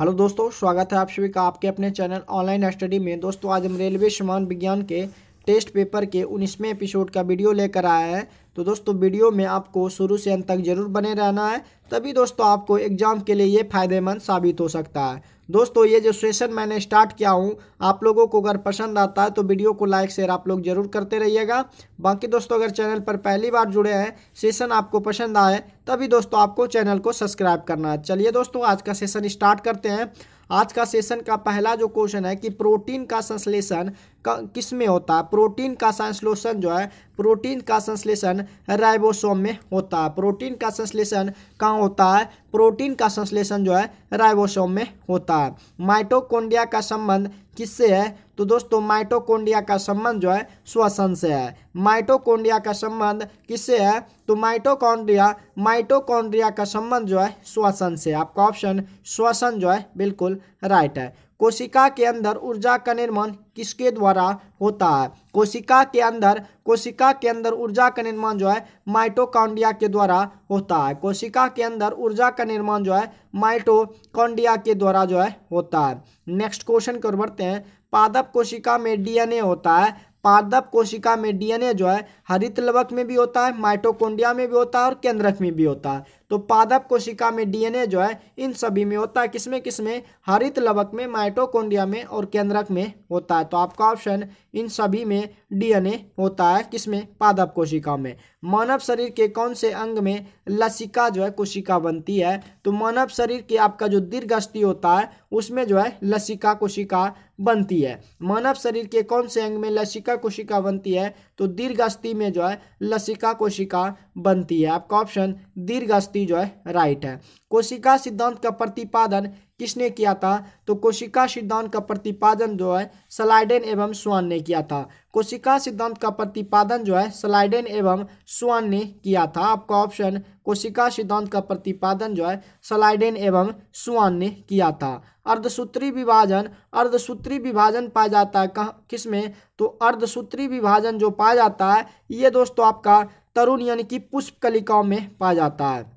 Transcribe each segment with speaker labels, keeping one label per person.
Speaker 1: hello दोस्तों स्वागत है आप सभी का आपके अपने चैनल ऑनलाइन स्टडी में दोस्तों आज हम रेलवे समान विज्ञान के टेस्ट पेपर के उन्नीसवें एपिसोड का वीडियो लेकर आया है तो दोस्तों वीडियो में आपको शुरू से अंत तक जरूर बने रहना है तभी दोस्तों आपको एग्जाम के लिए ये फायदेमंद साबित हो सकता है दोस्तों ये जो सेशन मैंने स्टार्ट किया हूँ आप लोगों को अगर पसंद आता है तो वीडियो को लाइक शेयर आप लोग जरूर करते रहिएगा बाकी दोस्तों अगर चैनल पर पहली बार जुड़े हैं सेशन आपको पसंद आए तभी दोस्तों आपको चैनल को सब्सक्राइब करना है चलिए दोस्तों आज का सेशन स्टार्ट करते हैं आज का सेशन का पहला जो क्वेश्चन है कि प्रोटीन का संश्लेषण किस में होता है प्रोटीन का संश्लेषण जो है प्रोटीन का संश्लेषण राइबोसोम में होता है प्रोटीन का संश्लेषण कहाँ होता है प्रोटीन का संश्लेषण जो है राइबोसोम में होता है माइटोकोन्डिया का संबंध किससे है तो दोस्तों माइटोकोंडिया का संबंध जो है श्वसन से है माइटोकोंडिया का संबंध किससे है तो माइटोकॉन्ड्रिया माइटोकॉन्ड्रिया का संबंध जो है श्वसन से आपका ऑप्शन श्वसन जो है बिल्कुल राइट है कोशिका के अंदर ऊर्जा का निर्माण किसके द्वारा होता है कोशिका के अंदर कोशिका के अंदर ऊर्जा का निर्माण जो है माइटोकॉन्डिया के द्वारा होता है कोशिका के अंदर ऊर्जा का निर्माण जो है माइटोकॉन्डिया के द्वारा जो है होता है नेक्स्ट क्वेश्चन कर बढ़ते हैं पादप कोशिका में डीएनए होता है पादप कोशिका में डीएनए जो है हरित लवक में भी होता है माइटोकोंडिया में भी होता है और केंद्रक में भी होता है तो पादप कोशिका में डीएनए जो है इन सभी में होता है किसमें किसमें हरित लवक में माइटोकॉन्ड्रिया में और केंद्रक में होता है तो आपका ऑप्शन इन सभी में डीएनए होता है किसमें पादप कोशिका में मानव शरीर के कौन से अंग में लसिका जो है कोशिका बनती है तो मानव शरीर के आपका जो दीर्घ अस्थि होता है उसमें जो है लसिका कोशिका बनती है मानव शरीर के कौन से अंग में लसिका कोशिका बनती है तो अस्थि में जो है लसिका कोशिका बनती है आपका ऑप्शन दीर्घस्थि जो है राइट है कोशिका सिद्धांत का प्रतिपादन किसने किया था तो कोशिका सिद्धांत का प्रतिपादन जो है सलाइडेन एवं स्वान ने किया था कोशिका सिद्धांत का प्रतिपादन जो है सलाइडेन एवं स्वान ने किया था आपका ऑप्शन कोशिका सिद्धांत का प्रतिपादन जो है सलाइडेन एवं स्वान ने किया था अर्धसूत्री विभाजन अर्धसूत्री विभाजन पाया जाता है कहाँ किस में तो अर्धसूत्री विभाजन जो पाया जाता है ये दोस्तों आपका तरुण यानी कि पुष्प कलिकाओं में पाया जाता है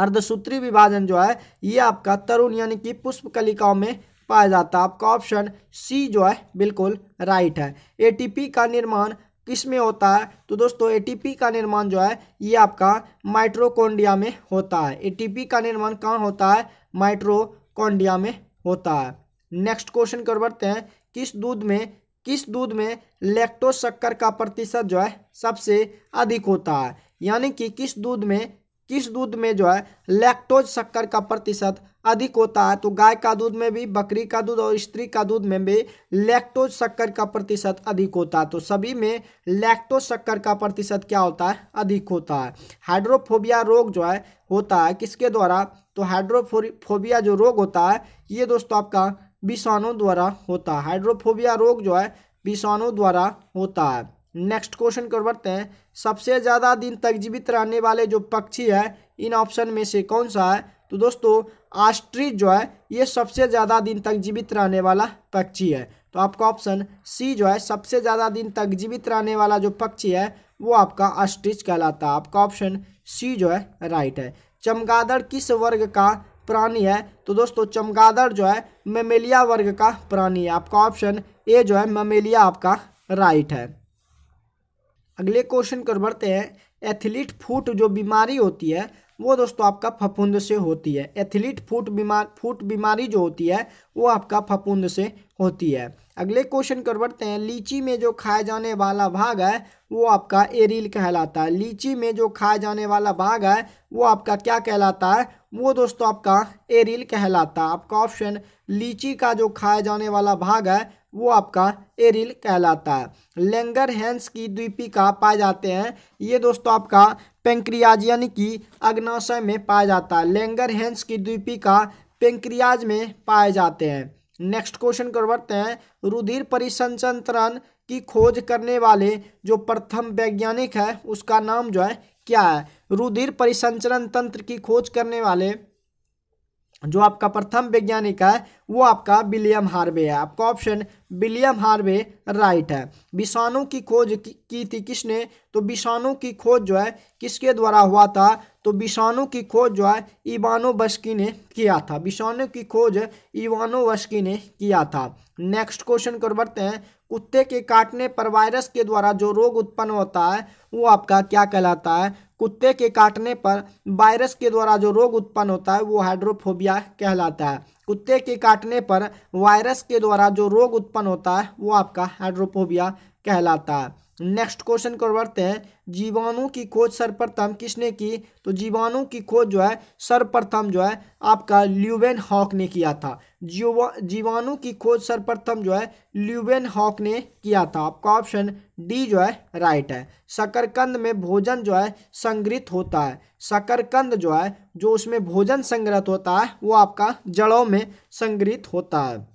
Speaker 1: अर्धसूत्री विभाजन जो है ये आपका तरुण यानी कि पुष्प कलिकाओं में पाया जाता है आपका ऑप्शन सी जो है बिल्कुल राइट है एटीपी का निर्माण किस में होता है तो दोस्तों एटीपी का निर्माण जो है ये आपका माइट्रोकोंडिया में होता है एटीपी का निर्माण कहाँ होता है माइट्रोकोंडिया में होता है नेक्स्ट क्वेश्चन कर बढ़ते हैं किस दूध में किस दूध में लेक्टोशक्कर शक्कर का प्रतिशत जो है सबसे अधिक होता है यानी कि किस दूध में किस दूध में जो है लैक्टोज शक्कर का प्रतिशत अधिक होता है तो गाय का दूध में भी बकरी का दूध और स्त्री का दूध में भी लैक्टोज शक्कर का प्रतिशत अधिक होता है तो सभी में लैक्टोज शक्कर का प्रतिशत क्या होता है अधिक होता है हाइड्रोफोबिया रोग जो है होता है किसके द्वारा तो हाइड्रोफोबिया जो रोग होता है ये दोस्तों आपका विषाणु द्वारा होता है हाइड्रोफोबिया रोग जो है विषाणु द्वारा होता है नेक्स्ट क्वेश्चन कर बढ़ते हैं सबसे ज़्यादा दिन तक जीवित रहने वाले जो पक्षी है इन ऑप्शन में से कौन सा है तो दोस्तों आस्ट्रिच जो है ये सबसे ज़्यादा दिन तक जीवित रहने वाला पक्षी है तो आपका ऑप्शन सी जो है सबसे ज़्यादा दिन तक जीवित रहने वाला जो पक्षी है वो आपका आस्ट्रिच कहलाता है आपका ऑप्शन सी जो है राइट है चमगादड़ किस वर्ग का प्राणी है तो दोस्तों चमगादड़ जो है ममेलिया वर्ग का प्राणी है आपका ऑप्शन ए जो है ममेलिया आपका राइट है अगले क्वेश्चन कर बढ़ते हैं एथलीट फूट जो बीमारी होती है वो दोस्तों आपका फफूंद से होती है एथलीट फूट बीमार फूट बीमारी जो होती है वो आपका फफूंद से होती है अगले क्वेश्चन कर बढ़ते हैं लीची में जो खाया जाने वाला भाग है वो आपका एरिल कहलाता है लीची में जो खाया जाने वाला भाग है वो आपका क्या कहलाता है वो दोस्तों आपका एरिल कहलाता है आपका ऑप्शन लीची का जो खाया जाने वाला भाग है वो आपका एरिल कहलाता है लेंगर हैंस की द्वीपिका पाए जाते हैं ये दोस्तों आपका पेंक्रियाज यानी कि अग्नाशय में पाया जाता है लेंगर हैंस की द्वीपिका पेंक्रियाज में पाए जाते हैं नेक्स्ट क्वेश्चन करवाते हैं रुधिर परिसंचरण की खोज करने वाले जो प्रथम वैज्ञानिक है उसका नाम जो है क्या है रुधिर परिसंचरण तंत्र की खोज करने वाले जो आपका प्रथम वैज्ञानिक है वो आपका विलियम हार्वे है आपका ऑप्शन विलियम हार्वे राइट है विषाणु की खोज की थी किसने तो विषाणु की खोज जो है किसके द्वारा हुआ था तो विषाणु की खोज जो है इवानो बस्की ने किया था विषाणु की खोज इवानो बस्की ने किया था नेक्स्ट क्वेश्चन को बढ़ते हैं कुत्ते के काटने पर वायरस के द्वारा जो रोग उत्पन्न होता है वो आपका क्या कहलाता है कुत्ते के काटने पर वायरस के द्वारा जो रोग उत्पन्न होता है वो हाइड्रोफोबिया कहलाता है कुत्ते के काटने पर वायरस के द्वारा जो रोग उत्पन्न होता है वो आपका हाइड्रोफोबिया कहलाता है नेक्स्ट क्वेश्चन को बढ़ते हैं जीवाणु की खोज सर्वप्रथम किसने की तो जीवाणु की खोज जो है सर्वप्रथम जो है आपका ल्यूबेन हॉक ने किया था जीवाणु की खोज सर्वप्रथम जो है ल्यूबेन हॉक ने किया था आपका ऑप्शन डी जो है राइट है शकरकंद में भोजन जो है संग्रहित होता है शकरकंद जो है जो उसमें भोजन संग्रहित होता है वो आपका जड़ों में संग्रहित होता है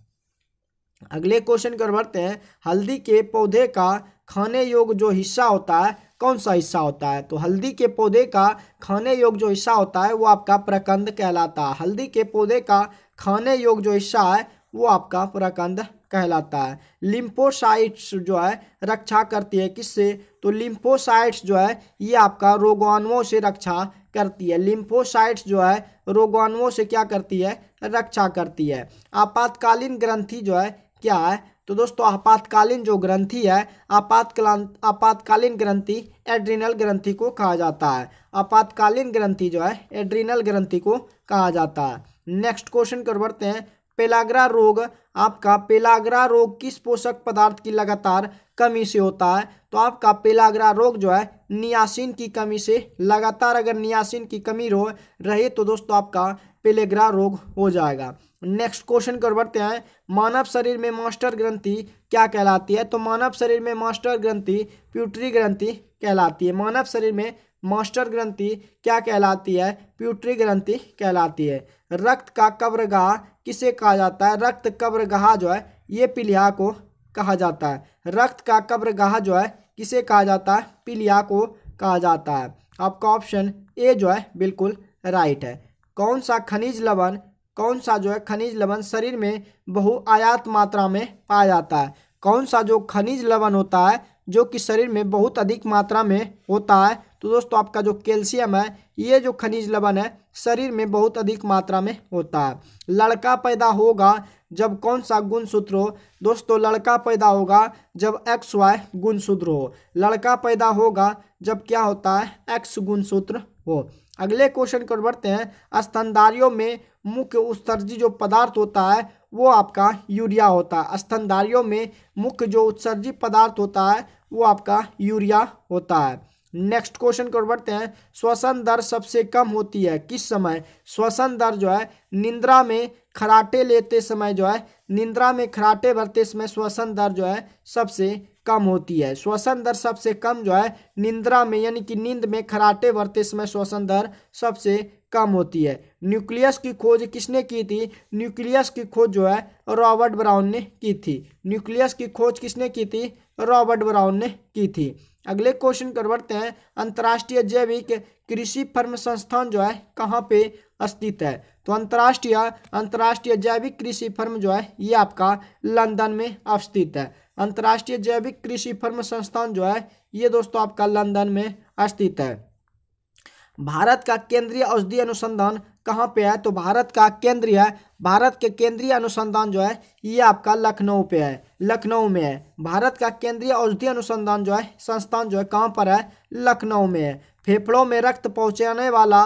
Speaker 1: अगले क्वेश्चन की ओर बढ़ते हैं हल्दी के पौधे का खाने योग जो हिस्सा होता है कौन सा हिस्सा होता है तो हल्दी के पौधे का खाने योग जो हिस्सा होता है वो आपका प्रकंद कहलाता है हल्दी के पौधे का खाने योग जो हिस्सा है वो आपका प्रकंद कहलाता है लिम्फोसाइट्स जो है रक्षा करती है किससे तो लिम्फोसाइट्स जो है ये आपका रोगाणुओं से रक्षा करती है लिम्फोसाइट्स जो है रोगाणुओं से क्या करती है रक्षा करती है आपातकालीन ग्रंथि जो है क्या है तो दोस्तों आपातकालीन जो ग्रंथि है आपातकाल आपातकालीन ग्रंथि एड्रीनल ग्रंथि को कहा जाता है आपातकालीन ग्रंथि जो है एड्रीनल ग्रंथि को कहा जाता है नेक्स्ट क्वेश्चन कर बढ़ते हैं पेलाग्रा रोग आपका पेलाग्रा रोग किस पोषक पदार्थ की लगातार कमी से होता है तो आपका पेलाग्रा रोग जो है नियासिन की कमी से लगातार अगर नियासिन की कमी रो रहे तो दोस्तों आपका पेलेग्रा रोग हो जाएगा नेक्स्ट क्वेश्चन कर बढ़ते हैं मानव शरीर में मास्टर ग्रंथि क्या कहलाती है तो मानव शरीर में मास्टर ग्रंथि प्यूटरी ग्रंथि कहलाती है मानव शरीर में मास्टर ग्रंथि क्या कहलाती है प्यूटरी ग्रंथि कहलाती है रक्त का कब्रगाह किसे कहा जाता है रक्त कब्रगाह जो है ये पीलिया को कहा जाता है रक्त का कब्रगाह जो है किसे कहा जाता है पीलिया को कहा जाता है आपका ऑप्शन ए जो है बिल्कुल राइट है कौन सा खनिज लवण कौन सा जो है खनिज लवण शरीर में बहुआयात मात्रा में पाया जाता है कौन सा जो खनिज लवण होता है जो कि शरीर में बहुत अधिक मात्रा में होता है तो दोस्तों आपका जो कैल्शियम है ये जो खनिज लवण है शरीर में बहुत अधिक मात्रा में होता है लड़का पैदा होगा जब कौन सा गुण हो दोस्तों लड़का पैदा होगा जब एक्स वाई गुण हो लड़का पैदा होगा जब क्या होता है एक्स गुण हो अगले क्वेश्चन को बढ़ते हैं स्तनधारियों में मुख्य उत्सर्जी जो पदार्थ होता है वो आपका यूरिया होता है स्तनधारियों में मुख्य जो उत्सर्जी पदार्थ होता है वो आपका यूरिया होता है नेक्स्ट क्वेश्चन को बढ़ते हैं श्वसन दर सबसे कम होती है किस समय श्वसन दर जो है निंद्रा में खराटे लेते समय जो है निंद्रा में खराटे भरते समय श्वसन दर जो है सबसे कम होती है श्वसन दर सबसे कम जो है निंद्रा में यानी कि नींद में खराटे बढ़ते समय श्वसन दर सबसे कम होती है न्यूक्लियस की खोज किसने की थी न्यूक्लियस की खोज जो है रॉबर्ट ब्राउन ने की थी न्यूक्लियस की खोज किसने की थी रॉबर्ट ब्राउन ने की थी अगले क्वेश्चन कर बढ़ते हैं अंतर्राष्ट्रीय जैविक कृषि फर्म संस्थान जो है कहाँ पे स्थित है तो अंतर्राष्ट्रीय अंतर्राष्ट्रीय जैविक कृषि फर्म जो है ये आपका लंदन में अवस्थित है अंतर्राष्ट्रीय जैविक कृषि फर्म संस्थान जो है ये दोस्तों आपका लंदन में स्थित है भारत का केंद्रीय औषधि अनुसंधान कहाँ पे है तो भारत का केंद्रीय भारत के केंद्रीय अनुसंधान जो है ये आपका लखनऊ पे है लखनऊ में है भारत का केंद्रीय औषधि अनुसंधान जो है संस्थान जो है कहाँ पर है लखनऊ में है फेफड़ों में रक्त पहुँचाने वाला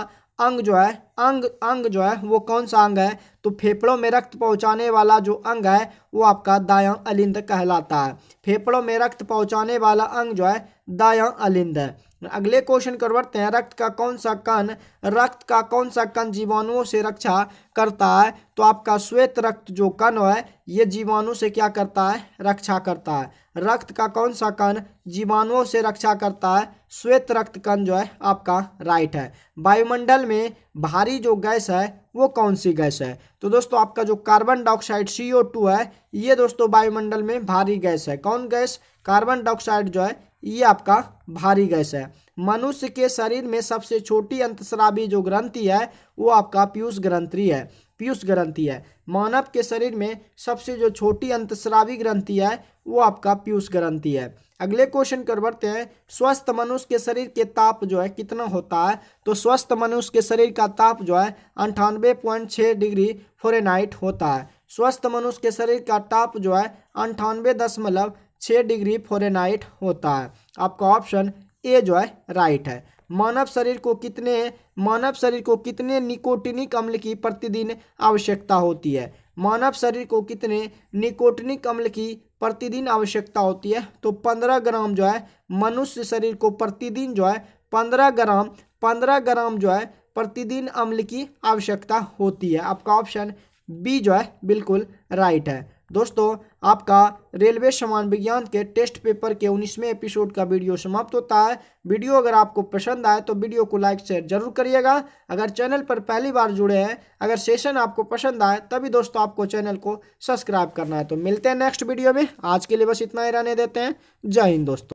Speaker 1: अंग जो है अंग अंग जो है वो कौन सा अंग है तो फेफड़ों में रक्त पहुंचाने वाला जो अंग है वो आपका दायां अलिंद कहलाता है फेफड़ों में रक्त पहुंचाने वाला अंग जो है दायां अलिंद है अगले क्वेश्चन कर बढ़ते हैं रक्त का कौन सा कण रक्त का कौन सा कण जीवाणुओं से रक्षा करता है तो आपका श्वेत रक्त जो कण है ये जीवाणु से क्या करता है रक्षा करता है रक्त का कौन सा कण जीवाणुओं से रक्षा करता है श्वेत रक्त कण जो है आपका राइट है वायुमंडल में भारी जो गैस है वो कौन सी गैस है तो दोस्तों आपका जो carbon dioxide C O two है ये दोस्तों वायुमंडल में भारी गैस है कौन गैस कार्बन डाइऑक्साइड जो है ये आपका भारी गैस है मनुष्य के शरीर में सबसे छोटी अंतस्रावी जो ग्रंथि है वो आपका पीयूष ग्रंथि है पीयूष ग्रंथि है मानव के शरीर में सबसे जो छोटी अंतस्रावी ग्रंथि है वो आपका पीयूष ग्रंथि है अगले क्वेश्चन कर बढ़ते हैं स्वस्थ मनुष्य के शरीर के ताप जो है कितना होता है तो स्वस्थ मनुष्य के शरीर का ताप जो है अंठानवे पॉइंट छः डिग्री फोरेनाइट होता है स्वस्थ मनुष्य के शरीर का ताप जो है अंठानवे दशमलव छः डिग्री फोरेनाइट होता है आपका ऑप्शन ए जो है राइट है मानव शरीर को कितने मानव शरीर को कितने निकोटिनिक अम्ल की प्रतिदिन आवश्यकता होती है मानव शरीर को कितने निकोटिनिक अम्ल की प्रतिदिन आवश्यकता होती है तो पंद्रह ग्राम जो है मनुष्य शरीर को प्रतिदिन जो है पंद्रह ग्राम पंद्रह ग्राम जो है प्रतिदिन अम्ल की आवश्यकता होती है आपका ऑप्शन बी जो है बिल्कुल राइट है दोस्तों आपका रेलवे समान विज्ञान के टेस्ट पेपर के उन्नीसवें एपिसोड का वीडियो समाप्त होता है वीडियो अगर आपको पसंद आए तो वीडियो को लाइक शेयर जरूर करिएगा अगर चैनल पर पहली बार जुड़े हैं अगर सेशन आपको पसंद आए तभी दोस्तों आपको चैनल को सब्सक्राइब करना है तो मिलते हैं नेक्स्ट वीडियो में आज के लिए बस इतना ही रहने देते हैं जय हिंद दोस्तों